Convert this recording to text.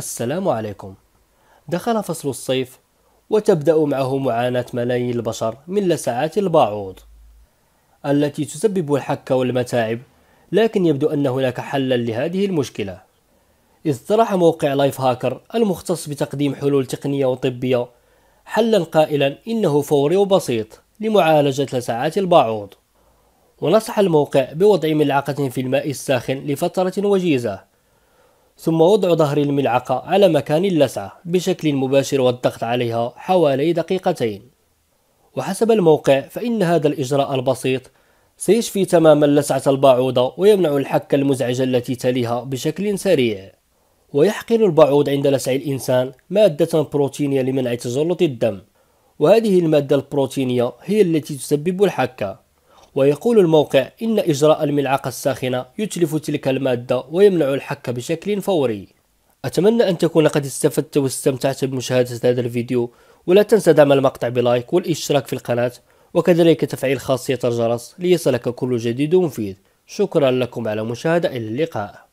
السلام عليكم دخل فصل الصيف وتبدأ معه معاناة ملايين البشر من لسعات البعوض التي تسبب الحك والمتاعب لكن يبدو أن هناك حلا لهذه المشكلة إذ طرح موقع لايف هاكر المختص بتقديم حلول تقنية وطبية حلا قائلا إنه فوري وبسيط لمعالجة لسعات البعوض ونصح الموقع بوضع ملعقة في الماء الساخن لفترة وجيزة ثم وضع ظهر الملعقة على مكان اللسعة بشكل مباشر والضغط عليها حوالي دقيقتين وحسب الموقع فإن هذا الإجراء البسيط سيشفي تماما لسعة البعوضة ويمنع الحكة المزعجة التي تليها بشكل سريع ويحقن البعوض عند لسع الإنسان مادة بروتينية لمنع تجلط الدم وهذه المادة البروتينية هي التي تسبب الحكة ويقول الموقع إن إجراء الملعقة الساخنة يتلف تلك المادة ويمنع الحك بشكل فوري أتمنى أن تكون قد استفدت واستمتعت بمشاهدة هذا الفيديو ولا تنسى دعم المقطع بلايك والاشتراك في القناة وكذلك تفعيل خاصية الجرس ليصلك كل جديد ومفيد شكرا لكم على مشاهدة إلى اللقاء